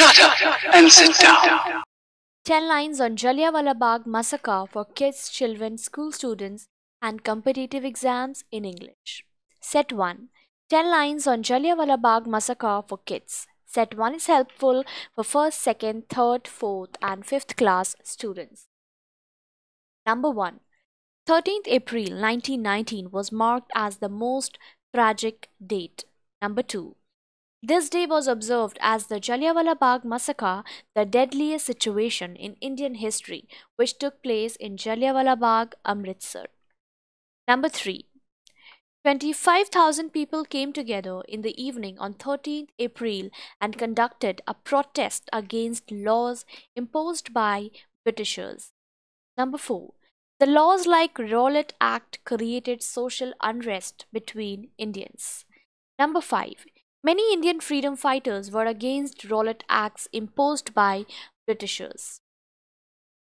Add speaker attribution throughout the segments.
Speaker 1: Shut up and sit down. 10 lines on Jallianwala Bagh massacre for kids, children, school students and competitive exams in English. Set 1. 10 lines on Jallianwala Bagh massacre for kids. Set 1 is helpful for 1st, 2nd, 3rd, 4th and 5th class students. Number 1. 13th April 1919 was marked as the most tragic date. Number 2. This day was observed as the Jallianwala Bagh massacre, the deadliest situation in Indian history, which took place in Jallianwala Bagh, Amritsar. Number 3. 25,000 people came together in the evening on 13th April and conducted a protest against laws imposed by Britishers. Number 4. The laws like Rowlatt Act created social unrest between Indians. Number 5. Many Indian freedom fighters were against Rowlatt Acts imposed by Britishers.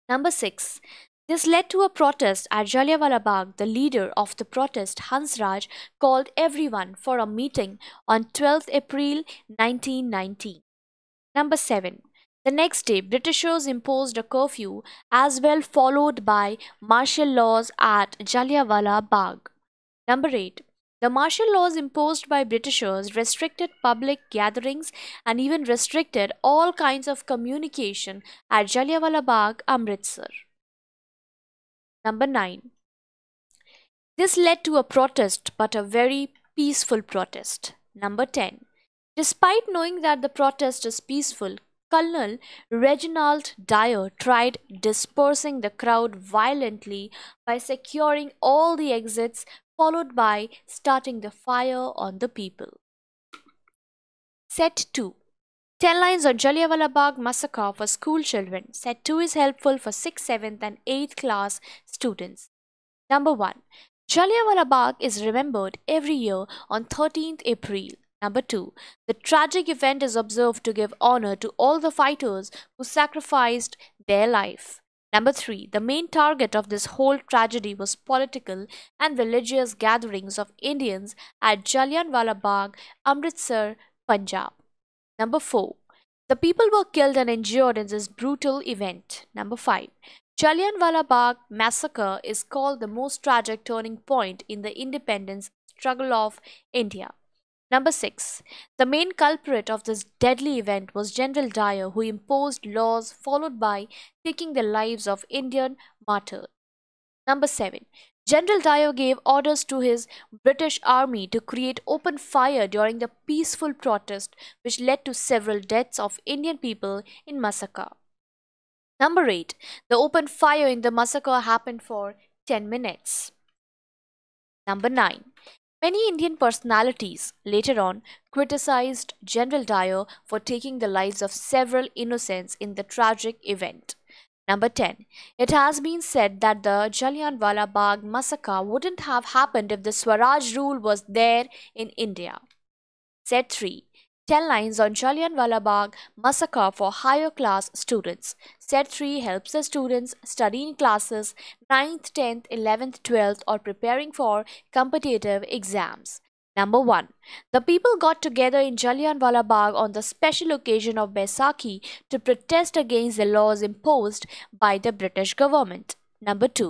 Speaker 1: Number 6. This led to a protest at Jallianwala Bagh. The leader of the protest, Hansraj, called everyone for a meeting on 12th April 1919. Number 7. The next day, Britishers imposed a curfew as well followed by martial laws at Jallianwala Bagh. Number 8. The martial laws imposed by Britishers restricted public gatherings and even restricted all kinds of communication at Jallianwala Bagh, Amritsar. Number 9. This led to a protest but a very peaceful protest. Number 10. Despite knowing that the protest is peaceful, Colonel Reginald Dyer tried dispersing the crowd violently by securing all the exits followed by starting the fire on the people. Set 2 10 lines on Jallianwala Bagh massacre for school children. Set 2 is helpful for 6th, 7th and 8th class students. Number 1. Jallianwala Bagh is remembered every year on 13th April. Number 2. The tragic event is observed to give honor to all the fighters who sacrificed their life. Number three, the main target of this whole tragedy was political and religious gatherings of Indians at Jallianwala Bagh, Amritsar, Punjab. Number four, the people were killed and injured in this brutal event. Number five, Jallianwala Bagh massacre is called the most tragic turning point in the independence struggle of India. Number 6. The main culprit of this deadly event was General Dyer, who imposed laws followed by taking the lives of Indian martyrs. Number 7. General Dyer gave orders to his British army to create open fire during the peaceful protest, which led to several deaths of Indian people in massacre. Number 8. The open fire in the massacre happened for 10 minutes. Number 9. Many Indian personalities later on criticized General Dyer for taking the lives of several innocents in the tragic event. Number 10. It has been said that the Jallianwala Bagh massacre wouldn't have happened if the Swaraj rule was there in India. Set 3. 10 lines on Jallianwala Bagh massacre for higher class students. Set 3 helps the students studying classes 9th, 10th, 11th, 12th or preparing for competitive exams. Number 1. The people got together in Jallianwala Bagh on the special occasion of Baisakhi to protest against the laws imposed by the British government. Number 2.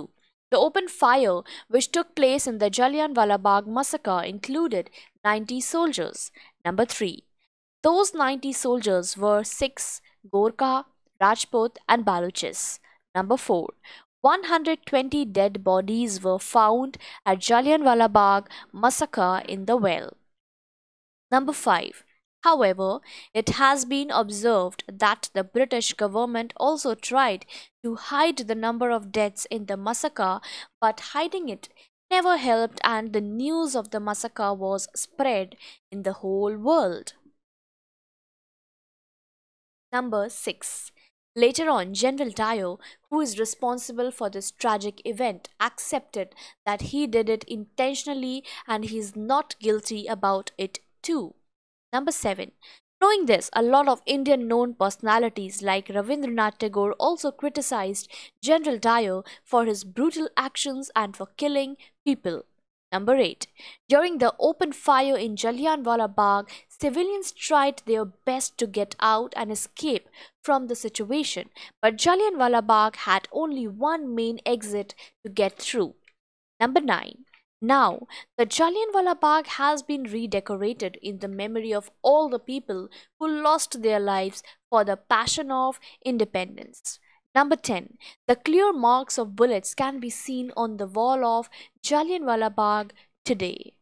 Speaker 1: The open fire which took place in the Jallianwala Bagh massacre included 90 soldiers. Number 3. Those 90 soldiers were 6 Gorkha, Rajput, and Baluchis. Number 4. 120 dead bodies were found at Jallianwala Bagh massacre in the well. Number 5. However, it has been observed that the British government also tried to hide the number of deaths in the massacre, but hiding it never helped, and the news of the massacre was spread in the whole world. Number 6. Later on, General Dio, who is responsible for this tragic event, accepted that he did it intentionally and he is not guilty about it too. Number 7. Knowing this, a lot of Indian known personalities like Ravindranath Tagore also criticized General Dio for his brutal actions and for killing people. Number 8. During the open fire in Jallianwala Bagh, civilians tried their best to get out and escape from the situation, but Jallianwala Bagh had only one main exit to get through. Number 9. Now, the Jallianwala Bagh has been redecorated in the memory of all the people who lost their lives for the passion of independence. Number 10. The clear marks of bullets can be seen on the wall of Jallianwala Bagh today.